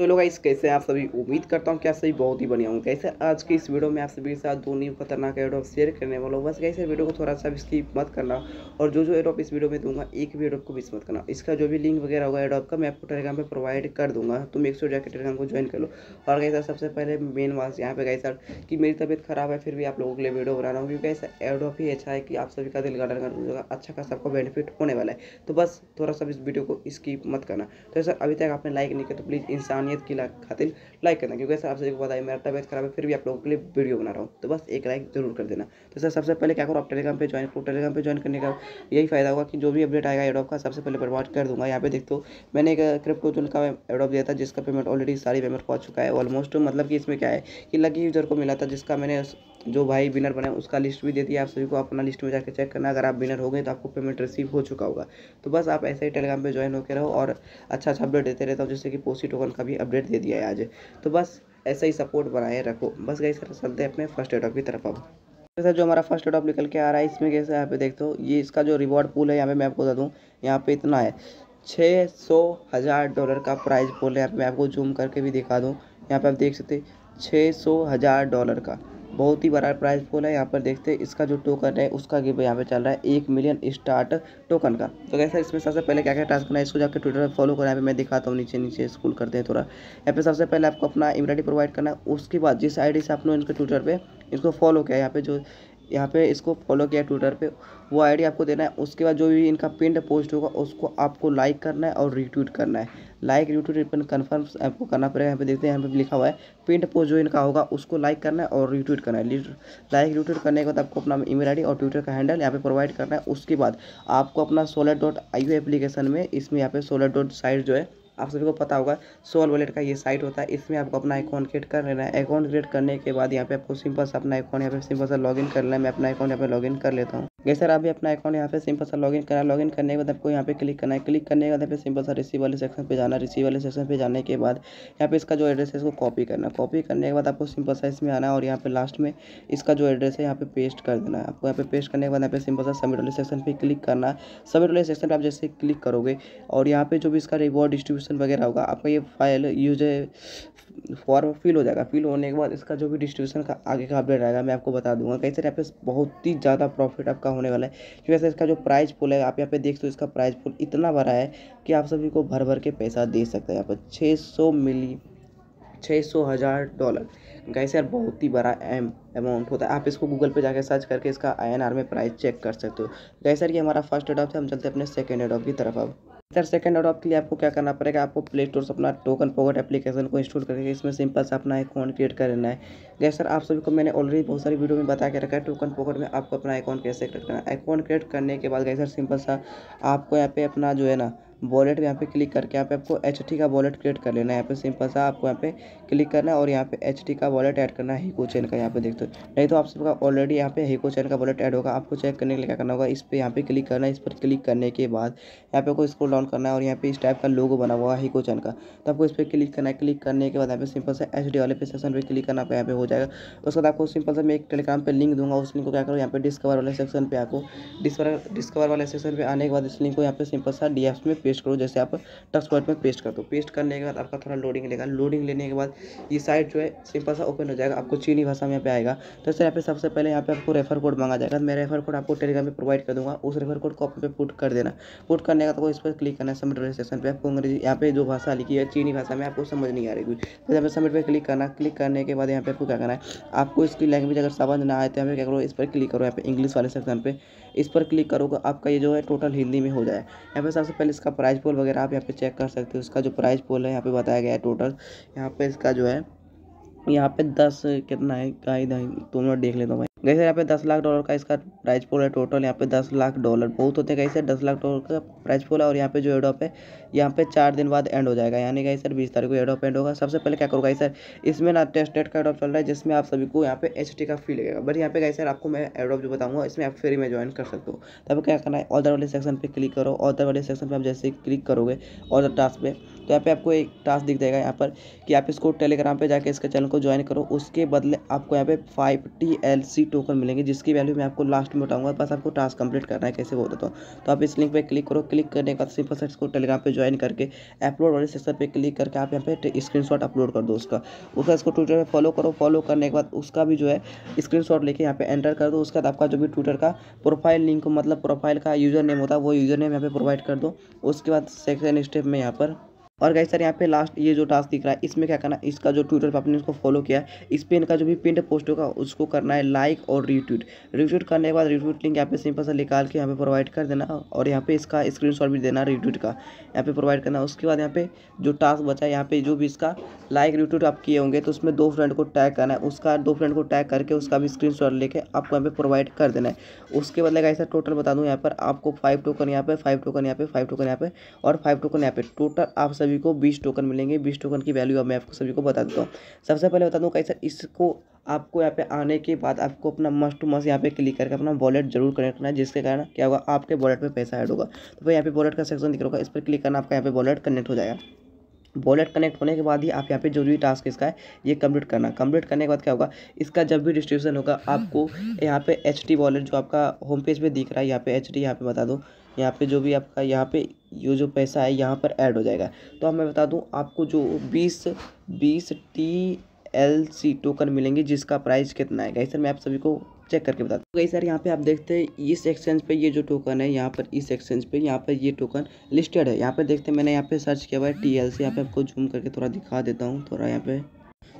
तो लोग इस कैसे आप सभी उम्मीद करता हूँ कि आप सभी बहुत ही बढ़िया होंगे कैसे आज की इस वीडियो में आप सभी के साथ दो न्यू खतरनाक एडोप शेयर करने वाला हूँ बस कैसे वीडियो को थोड़ा सा स्किप मत करना और जो जो एडोप इस वीडियो में दूंगा एक भी एडोप को मिस मत करना इसका जो भी लिंक वगैरह होगा एडोप का मैं आपको टेलीग्राम पर प्रोवाइड कर दूंगा तुम एक सौ जाकर टेलीग्राम को ज्वाइन कर लो और कैसा सबसे पहले मेन बात यहाँ पे कैसा कि मेरी तबियत खराब है फिर भी आप लोगों के लिए वीडियो बना रहा हूँ क्योंकि ऐसा एडोप ही अच्छा है कि आप सभी का दिल गार्डन कर अच्छा खासा आपको बेनिफिट होने वाला है तो बस थोड़ा सा इस वीडियो को स्किप मत करना तो सर अभी तक आपने लाइक नहीं किया तो प्लीज़ इंसान इंसानियत की खातिर लाइक करना क्योंकि सर आप सभी को पता है मेरा तबियत खराब है फिर भी आप लोगों के लिए वीडियो बना रहा हूँ तो बस एक लाइक जरूर कर देना तो सर सबसे पहले क्या करो आप टेलीग्राम पर ज्वाइन करो टेलीग्राम पर ज्वाइन करने का यही फायदा होगा कि जो भी अपडेट आएगा एडॉप का सबसे पहले बर्बाद कर दूंगा यहाँ पे देखो मैंने एक क्रिप्टो uh, जोन का एडॉप दिया था जिसका पेमेंट ऑलरेडी सारी पेमेंट पहुँच चुका है ऑलमोस्ट मतलब कि इसमें क्या है कि लकी यूजर को मिला था जिसका मैंने जो भाई विनर बने उसका लिस्ट भी दे दिया आप सभी को अपना लिस्ट में जाकर चेक करना अगर आप विनर हो गए तो आपको पेमेंट रिसीव हो चुका होगा तो बस आप ऐसे ही टेलीग्राम पे ज्वाइन होकर रहो और अच्छा अच्छा अपडेट देते रहता हूँ जैसे कि पोसी टोकन का भी अपडेट दे दिया है आज तो बस ऐसा ही सपोर्ट बनाए रखो बस गई सर चलते अपने फर्स्ट एडॉप की तरफ अब तो सर जो हमारा फर्स्ट एडॉप निकल के आ रहा है इसमें कैसे यहाँ पे देखते हो ये इसका जो रिवॉर्ड पूल है यहाँ पे मैं आपको बता दूँ यहाँ पे इतना है छः सौ हज़ार डॉलर का प्राइस पूल है यहाँ पे मैं आपको जूम करके भी दिखा दूँ यहाँ पे आप देख सकते छः सौ हज़ार डॉलर का बहुत ही बड़ा प्राइस पोल है यहाँ पर देखते हैं इसका जो टोकन है उसका गिव यहाँ पे चल रहा है एक मिलियन स्टार्ट टोकन का तो कैसे इसमें सबसे पहले क्या क्या टास्क करना है इसको जाकर ट्विटर पर फॉलो करना यहाँ मैं दिखाता हूँ नीचे नीचे स्कूल करते हैं थोड़ा यहाँ पे सबसे पहले आपको अपना इमरा प्रोवाइड करना है उसके बाद जिस आई से आपने इनके ट्विटर पर इसको फॉलो किया यहाँ पे जो यहाँ पे इसको फॉलो किया ट्विटर पे वो आईडी आपको देना है उसके बाद जो भी इनका पिंड पोस्ट होगा उसको आपको लाइक करना है और रीट्वीट करना है लाइक रीट्वीट रिपन कन्फर्म आपको करना पड़ेगा यहाँ पे देखते हैं यहाँ पे लिखा हुआ है पिंड पोस्ट जो इनका होगा उसको लाइक करना है और रीट्वीट करना है लाइक रीट्वीट करने के बाद आपको अपना ई मेल और ट्विटर का हैंडल यहाँ पे प्रोवाइड करना है उसके बाद आपको अपना सोलर डॉट आई एप्लीकेशन में इसमें यहाँ पे सोलर डॉट साइट जो है आप सभी को पता होगा सोल वॉलेट का ये साइट होता है इसमें आपको अपना अकाउंट क्रिएट कर लेना है अकाउंट क्रिएट करने के बाद यहाँ पे आपको सिंपल से अपना अकाउंट यहाँ पे सिंपल से लॉगिन कर लेना है मैं अपना अकाउंट यहाँ पे लॉगिन कर लेता हूँ गए सर आप भी अपना अकाउंट यहाँ पे सिंपल सा लॉगिन करा लॉगिन करने के बाद आपको यहाँ पे क्लिक करना है क्लिक करने के बाद यहाँ पे सिंपल सा रिसीव वाले सेक्शन पे जाना रिसीव वाले सेक्शन पे जाने के बाद यहाँ पे इसका जो एड्रेस है इसको कॉपी करना कॉपी करने के बाद आपको सिंपल सा इसमें आना है और यहाँ पे लास्ट में इसका जो एड्रेस है यहाँ पे पेस्ट कर देना है आपको यहाँ पे पेस्ट करने के बाद यहाँ पे सिंपल सा सबमिट वाले सेक्शन पर क्लिक करना है सबमिट वाले सेक्शन पर आप जैसे क्लिक करोगे और यहाँ पे जो भी इसका रिवॉर्ड डिस्ट्रीब्यूशन वगैरह होगा आपका ये फाइल यूज फॉर्म फिल हो जाएगा फिल होने के बाद इसका जो भी डिस्ट्रीब्यूशन का आगे का अपडेट आएगा मैं आपको बता दूंगा कैसे सारे यहाँ पे बहुत ही ज़्यादा प्रॉफिट आपका होने वाला है क्योंकि ऐसे इसका जो प्राइज पुल है आप यहाँ पे देख सकते हो इसका प्राइस पुल इतना बड़ा है कि आप सभी को भर भर के पैसा दे सकते हैं यहाँ पर छः सौ मिली छः सौ हज़ार डॉलर कैसे यार बहुत ही बड़ा एम अमाउंट होता है आप इसको गूगल पे जाकर सर्च करके इसका आई में प्राइस चेक कर सकते हो गैस यार ये हमारा फर्स्ट एडॉप है हम चलते अपने सेकेंड एडॉप की तरफ अब सर सेकंड ऑर्डर आपके लिए आपको क्या करना पड़ेगा आपको प्ले स्टोर से अपना टोकन पॉकेट एप्लीकेशन को इंस्टॉल करके इसमें सिंपल से अपना अकाउंट क्रिएट कर लेना है गैस सर आप सभी को मैंने ऑलरेडी बहुत सारी वीडियो में बता के रखा है टोकन पॉकेट में आपको अपना अकाउंट कैसे क्रिएट करना है अकाउंट क्रिएट करने के बाद गए सर सिंपल सा आपको यहाँ पे अपना जो है ना वॉलेट यहाँ पे क्लिक करके यहाँ पे आपको एच का वॉलेट क्रिएट कर लेना है यहाँ पे सिंपल सा आपको यहाँ पे क्लिक करना है और यहाँ पे एच का वॉलेट ऐड करना है हीको चेन का यहाँ पे देखते हो नहीं तो आप सबका ऑलरेडी यहाँ पे हीको चैन का वॉलेट ऐड होगा आपको चेक करने के लिए क्या करना होगा इस पर यहाँ पे क्लिक करना है इस पर क्लिक करने के बाद यहाँ पे आपको स्क्रोल डाउन करना है और यहाँ पे इस टाइप का लोगो बना हुआ है हीको चेन का तो आपको इस पर क्लिक करना है क्लिक करने के बाद यहाँ पे सिंपल सा एच वाले पे सेक्शन पर क्लिक करना आपका यहाँ पे हो जाएगा उसके बाद आपको सिंपल सा मैं एक टेलीग्राम पर लिंक दूंगा उस लिंक को क्या करो यहाँ पे डिस्कवर वाले सेक्शन पर आपको डिस्कवर वाले सेक्शन पर आने के बाद इस लिंक को यहाँ पे सिंपल सा डी में पेस्ट करो जैसे आप टक्स पॉइंट पर पेस्ट कर दो पेस्ट करने के बाद आपका थोड़ा लोडिंग लेगा लोडिंग लेने के बाद ये साइट जो है सिंपल सा ओपन हो जाएगा आपको चीनी भाषा में यहाँ पे आएगा तो सर यहाँ पे सबसे पहले यहाँ पे आपको रेफर कोड मांगा जाएगा मैं रेफर कोड आपको टेलीग्राम पर प्रोवाइड कर दूँगा उस रेफर कोड को आप पुट कर देना पुट करने का तो इस पर क्लिक करना है सबमिट रजिस्ट्रेशन पर आपको अंग्रेजी यहाँ पे जो भाषा लिखी है चीनी भाषा में आपको समझ नहीं आ रही तो यहाँ पर सबमिट पर क्लिक करना क्लिक करने के बाद यहाँ पे आपको क्या करना है आपको इसकी लैंग्वेज अगर समझ ना आए तो यहाँ पे क्या करो इस पर क्लिक करो यहाँ पे इंग्लिश वाले सेक्शन पर इस पर क्लिक करोगे आपका ये जो है टोटल हिंदी में हो जाए यहाँ पे सबसे पहले इसका प्राइस पोल वगैरह आप यहाँ पे चेक कर सकते हो उसका जो प्राइस पोल है यहाँ पे बताया गया है टोटल यहाँ पे इसका जो है यहाँ पे दस कितना है का ही तुम लोग देख लेता हूँ भाई कैसे यहाँ पे दस लाख डॉलर का इसका प्राइस पोल है टोटल यहाँ पे दस लाख डॉलर बहुत होते हैं सर दस लाख डॉलर का प्राइस पोल है और यहाँ पे जो एडोप है यहाँ पे चार दिन बाद एंड हो जाएगा यानी कहीं सर बीस तारीख को एडोप एंड होगा सबसे पहले क्या करूँगा सर इसमें ना टेस्ट डेट का एडोप चल रहा है जिसमें आप सभी को यहाँ पे एच का फी लगेगा बट यहाँ पे कहीं सर आपको मैं एडोप जो बताऊँगा इसमें आप फ्री में ज्वाइन कर सकते हो तब क्या करना है ऑर्डर वाले सेक्शन पर क्लिक करो ऑर्डर वाले सेक्शन पर आप जैसे क्लिक करोगे ऑर्डर टास्क पर तो यहाँ पे आपको एक टास्क दिख जाएगा यहाँ पर कि आप इसको टेलीग्राम पर जाकर इसके चैनल को ज्वाइन करो उसके बदले आपको यहाँ पे five T L C token मिलेंगे जिसकी वैल्यू मैं आपको लास्ट में बताऊंगा बस आपको टास्क कंप्लीट करना है कैसे वो बताता हूँ तो।, तो आप इस लिंक पर क्लिक करो क्लिक करने के बाद सिंपल सेट्स को टेलीग्राम पर ज्वाइन करके अपलोड वाले सेक्शन पर क्लिक करके आप यहाँ पे स्क्रीन अपलोड कर दो उसका उसका इसको ट्विटर पर फॉलो करो फॉलो करने के बाद उसका भी जो है स्क्रीन शॉट लेके यहाँ पे एंटर कर दो उसके बाद आपका जो भी ट्विटर का प्रोफाइल लिंक मतलब प्रोफाइल का यूज़र नेम होता है वो यूज़र नेम यहाँ पे प्रोवाइड कर दो उसके बाद सेकेंड स्टेप में यहाँ पर और गाइस सर यहाँ पे लास्ट ये जो टास्क दिख रहा है इसमें क्या करना है इसका जो ट्विटर पर आपने इसको फॉलो किया है इस पर इनका जो भी पिंड पोस्ट होगा उसको करना है लाइक और रीट्वीट रीट्वीट करने के बाद रीट्वीट लिंक यहाँ पे सिंपल सा निकाल के यहाँ पे प्रोवाइड कर देना और यहाँ पे इसका स्क्रीन भी देना रीट्वीट का यहाँ पे प्रोवाइड करना उसके बाद यहाँ पे जो टास्क बचा है यहाँ पे जो भी इसका लाइक रीट्वीट आप किए होंगे तो उसमें दो फ्रेंड को टैग करना है उसका दो फ्रेंड को टैग करके उसका भी स्क्रीन लेके आपको यहाँ पे प्रोवाइड कर देना है उसके बाद सर टोटल बता दूँ यहाँ पर आपको फाइव टोकन यहाँ पे फाइव टोकन यहाँ पे फाइव टोकन यहाँ पे और फाइव टोकन यहाँ पे टोटल आप सभी सभी को बीस टोकन मिलेंगे बीस टोकन की वैल्यू अब मैं आपको सभी को बता देता हूँ सबसे पहले बता दूँ कैसे इसको आपको यहाँ पे आने के बाद आपको अपना मस्ट टू मस्ट यहाँ पे क्लिक करके अपना वॉलेट जरूर कनेक्ट करना है जिसके कारण क्या होगा आपके वॉलेट में पैसा ऐड होगा तो भाई यहाँ पे वॉलेट का सेक्शन दिख रहा होगा इस पर क्लिक करना आपका यहाँ पे वॉलेट कनेक्ट हो जाएगा वॉलेट कनेक्ट होने के बाद ही आप यहाँ पे जरूरी टास्क इसका है ये कंप्लीट करना कंप्लीट करने के बाद क्या होगा इसका जब भी डिस्ट्रीब्यूशन होगा आपको यहाँ पे एच डी वॉलेट जो आपका होम पेज पे दिख रहा है यहाँ पे एच डी यहाँ पे बता दो यहाँ पे जो भी आपका यहाँ पे ये जो पैसा है यहाँ पर ऐड हो जाएगा तो अब मैं बता दूँ आपको जो बीस बीस टी एल सी टोकन मिलेंगे जिसका प्राइस कितना आएगा इस मैं आप सभी को चेक करके बता दूँ तो गई सर यहाँ पे आप देखते हैं इस एक्सचेंज पे ये जो टोकन है यहाँ पर इस एक्सचेंज पे यहाँ पर ये टोकन लिस्टेड है यहाँ पे देखते हैं मैंने यहाँ पे सर्च किया हुआ है टी एल सी यहाँ पे आपको जूम करके थोड़ा दिखा देता हूँ थोड़ा यहाँ पे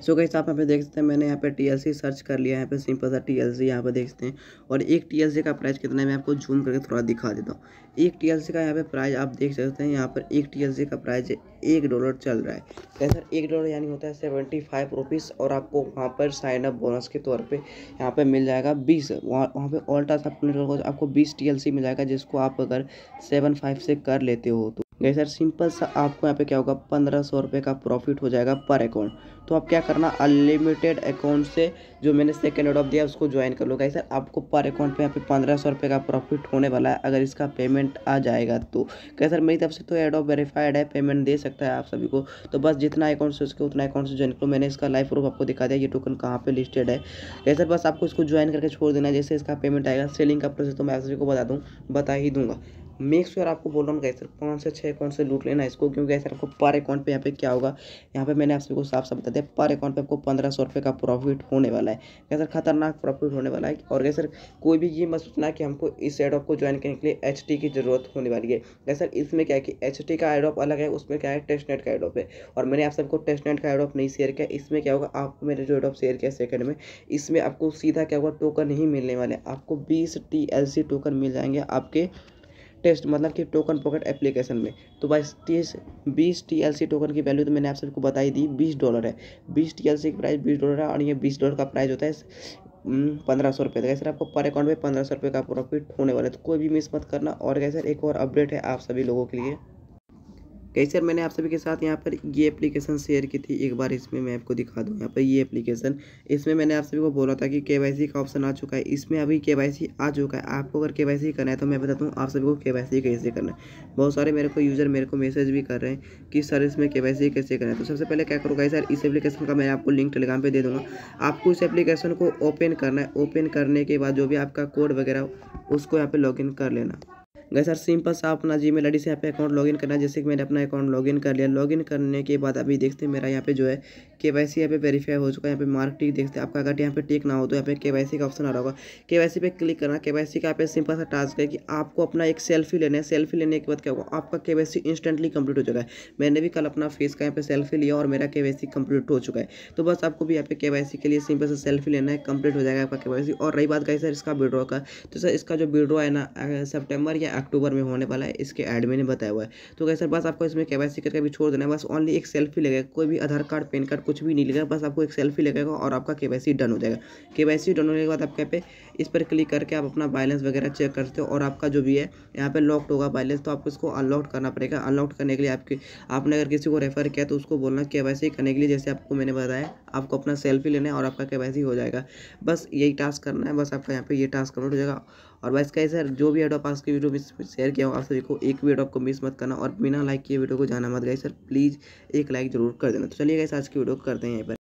सो गई आप यहाँ पे देख सकते हैं मैंने यहाँ पे टी सर्च कर लिया यहाँ पे सिंपल सा टी एल सी यहाँ पे देखते हैं और एक टी का प्राइस कितना है मैं आपको जूम करके थोड़ा दिखा देता हूँ एक टी का यहाँ पे प्राइस आप देख सकते हैं यहाँ पर एक टी का प्राइस एक डॉलर चल रहा है क्या तो सर एक डॉलर यानी होता है सेवेंटी फाइव रुपीज़ और आपको वहाँ पर साइन अप बोनस के तौर पर यहाँ पे मिल जाएगा बीस वहाँ वहाँ पर ऑल्टा सब आपको बीस टी मिल जाएगा जिसको आप अगर सेवन फाइव से कर लेते हो तो गई सर सिंपल सा आपको यहाँ पे क्या होगा पंद्रह सौ रुपये का प्रॉफिट हो जाएगा पर अकाउंट तो आप क्या करना अनलिमिटेड अकाउंट से जो मैंने सेकेंड ऑर्डर दिया उसको ज्वाइन कर लो गाइस सर आपको पर अकाउंट पे यहाँ पे पंद्रह सौ रुपये का प्रॉफिट होने वाला है अगर इसका पेमेंट आ जाएगा तो क्या सर मेरी तरफ से तो एड ऑफ वेरीफाइड है पेमेंट दे सकता है आप सभी को तो बस जितना अकाउंट से उसके उतना अकाउंट से ज्वाइन करो मैंने इसका लाइव प्रूफ आपको दिखा दिया ये टोकन कहाँ पर लिस्टेड है क्या सर बस आपको इसको ज्वाइन करके छोड़ देना जैसे इसका पेमेंट आएगा सेलिंग का प्रोसेस तो मैं आप सभी को बता दूँ बता ही दूंगा मेक श्योर आपको बोल रहा हूँ सर पाँच से छः अकाउंट से लूट लेना इसको क्योंकि सर आपको पर अकाउंट पे यहाँ पे क्या होगा यहाँ पे मैंने आप सभी को साफ साफ बता दिया है पर अकाउंट पे आपको पंद्रह सौ रुपये का प्रॉफिट होने वाला है क्या सर खतरनाक प्रॉफिट होने वाला है और क्या सर कोई भी ये मत सोचना कि हमको इस एडॉप को ज्वाइन करने के लिए एच की जरूरत होने वाली है क्या सर इसमें क्या है कि एच का एडॉप अलग है उसमें क्या है टेस्ट नेट का एडॉप है और मैंने आप सबको टेस्ट नेट का एडॉप नहीं शेयर किया इसमें क्या होगा आपको मैंने जो एडॉप शेयर किया सेकंड में इसमें आपको सीधा क्या होगा टोकन नहीं मिलने वाले आपको बीस टी टोकन मिल जाएंगे आपके टेस्ट मतलब कि टोकन पॉकेट एप्लीकेशन में तो भाई तीस बीस टी एल सी टोकन की वैल्यू तो मैंने आप सबको बताई दी बीस डॉलर है बीस टी एल सी की प्राइस बीस डॉलर है और ये बीस डॉलर का प्राइस होता है पंद्रह सौ रुपये तो सर आपको पर अकाउंट में पंद्रह सौ रुपये का प्रॉफिट होने वाला है तो कोई भी मिस मत करना और सर एक और अपडेट है आप सभी लोगों के लिए कैसे सर मैंने आप सभी के साथ यहाँ पर ये एप्लीकेशन शेयर की थी एक बार इसमें मैं आपको दिखा दूँ यहाँ पर ये एप्लीकेशन इसमें मैंने आप सभी को बोला था कि के का ऑप्शन आ चुका है इसमें अभी के आ चुका है आपको अगर के करना है तो मैं बताता हूँ आप सभी को के कैसे करना है बहुत सारे मेरे को यूज़र मेरे को मैसेज भी कर रहे हैं कि सर इसमें के कैसे करना है तो सबसे पहले क्या करूँगा सर इस एप्लीकेशन का मैं आपको लिंक टेलीग्राम पर दे दूँगा आपको इस एप्लीकेशन को ओपन करना है ओपन करने के बाद जो भी आपका कोड वगैरह उसको यहाँ पर लॉग कर लेना गए सर सिंपल सा अपना जी मेल से यहाँ पे अकाउंट लॉगिन करना है जैसे कि मैंने अपना अकाउंट लॉगिन कर लिया लॉगिन करने के बाद अभी देखते हैं मेरा यहाँ पे जो है के वाई सी यहाँ पे वेरीफाई हो चुका है यहाँ पे मार्क टिक देखते हैं आपका अगर यहाँ पे टिक ना हो तो यहाँ पे के वाई सी का ऑप्शन आ रहा होगा के वाई सी पे क्लिक करना के वाई सी का यहाँ पे सिंपल सा टास्क है कि आपको अपना एक सेल्फी लेना है सेल्फी लेने के बाद क्या होगा आपका के वाई सी इंस्टेंटली कंप्लीट हो चुका है मैंने भी कल अपना फेस का यहाँ पे सेल्फी लिया और मेरा के वाई सी कंप्लीट हो चुका है तो बस आपको भी यहाँ पे के वाई सी के लिए सिंपल सा सेल्फी लेना है कंप्लीट हो जाएगा आपका के वाई सी और रही बात कही सर इसका विड्रॉ का तो सर इसका जो विड्रॉ है ना सेप्टेम्बर या अक्टूबर में होने वाला है इसके एडमिन ने बताया हुआ है तो कैसे बस आपको इसमें के वाई सी करके भी छोड़ देना है बस ओनली एक सेल्फी लगेगा कोई भी आधार कार्ड पेन कार्ड कुछ भी नहीं लगेगा बस आपको एक सेल्फी लगेगा और आपका के वाई सी डन हो जाएगा के वाई सी डन होने के बाद आप पे इस पर क्लिक करके आप अपना बैलेंस वगैरह चेक करते हो और आपका जो भी है यहाँ पर लॉक्ड होगा बैलेंस तो आपको इसको अनलॉक करना पड़ेगा अनलॉक करने के लिए आपके आपने अगर किसी को रेफर किया तो उसको बोलना के वाई सी करने के लिए जैसे आपको मैंने बताया आपको अपना सेल्फी लेना है और आपका के वाई सी हो जाएगा बस यही टास्क करना है बस आपका यहाँ पे ये टास्क कंप्लीट हो जाएगा और वैसे कैसे सर जो भी हेडअप आज वीडियो में शेयर किया हो आप सभी को एक भी हेडअप को मिस मत करना और बिना लाइक किए वीडियो को जाना मत गई सर प्लीज़ एक लाइक जरूर कर देना तो चलिए गए आज की वीडियो करते हैं यहीं पर